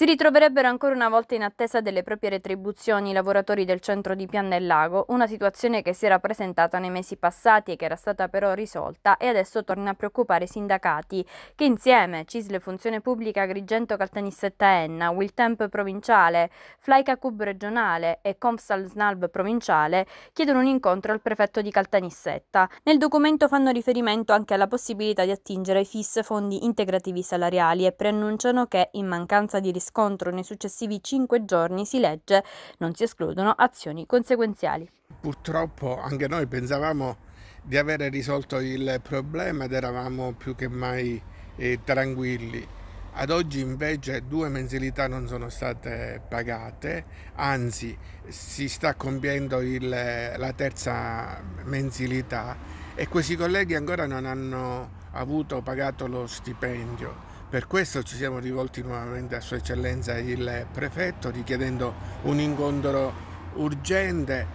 Si ritroverebbero ancora una volta in attesa delle proprie retribuzioni i lavoratori del centro di Pian del Lago, una situazione che si era presentata nei mesi passati e che era stata però risolta e adesso torna a preoccupare i sindacati, che insieme Cisle Funzione Pubblica Agrigento Caltanissetta Enna, Wiltemp Provinciale, Flaica Cub Regionale e Comsal Snalb Provinciale chiedono un incontro al prefetto di Caltanissetta. Nel documento fanno riferimento anche alla possibilità di attingere ai FIS fondi integrativi salariali e preannunciano che, in mancanza di risparmio, scontro nei successivi cinque giorni, si legge, non si escludono azioni conseguenziali. Purtroppo anche noi pensavamo di avere risolto il problema ed eravamo più che mai eh, tranquilli. Ad oggi invece due mensilità non sono state pagate, anzi si sta compiendo il, la terza mensilità e questi colleghi ancora non hanno avuto pagato lo stipendio. Per questo ci siamo rivolti nuovamente a Sua Eccellenza il prefetto richiedendo un incontro urgente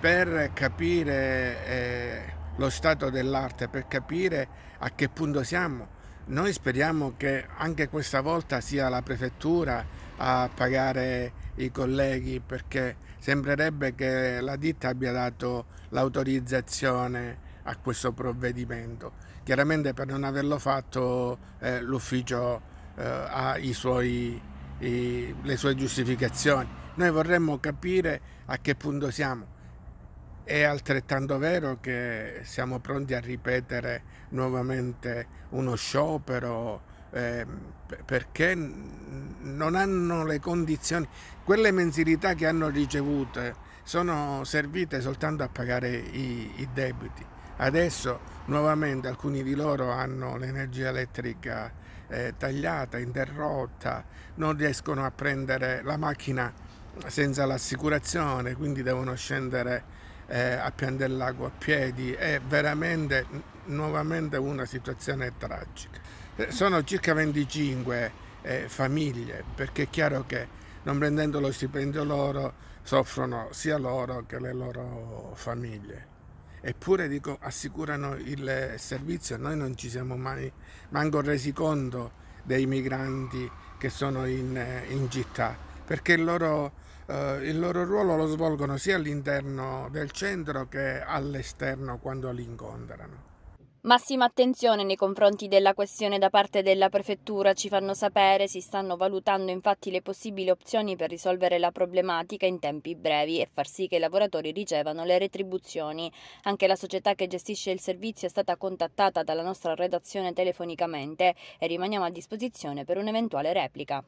per capire eh, lo stato dell'arte, per capire a che punto siamo. Noi speriamo che anche questa volta sia la prefettura a pagare i colleghi perché sembrerebbe che la ditta abbia dato l'autorizzazione a questo provvedimento. Chiaramente per non averlo fatto eh, l'ufficio eh, ha suoi, i, le sue giustificazioni. Noi vorremmo capire a che punto siamo. È altrettanto vero che siamo pronti a ripetere nuovamente uno sciopero eh, perché non hanno le condizioni. Quelle mensilità che hanno ricevuto eh, sono servite soltanto a pagare i, i debiti. Adesso nuovamente alcuni di loro hanno l'energia elettrica eh, tagliata, interrotta, non riescono a prendere la macchina senza l'assicurazione, quindi devono scendere eh, a pian del lago a piedi. È veramente nuovamente una situazione tragica. Eh, sono circa 25 eh, famiglie, perché è chiaro che non prendendo lo stipendio loro soffrono sia loro che le loro famiglie eppure dico, assicurano il servizio, noi non ci siamo mai manco resi conto dei migranti che sono in, in città, perché il loro, eh, il loro, ruolo lo svolgono sia all'interno del centro che all'esterno quando li incontrano. Massima attenzione nei confronti della questione da parte della Prefettura, ci fanno sapere, si stanno valutando infatti le possibili opzioni per risolvere la problematica in tempi brevi e far sì che i lavoratori ricevano le retribuzioni. Anche la società che gestisce il servizio è stata contattata dalla nostra redazione telefonicamente e rimaniamo a disposizione per un'eventuale replica.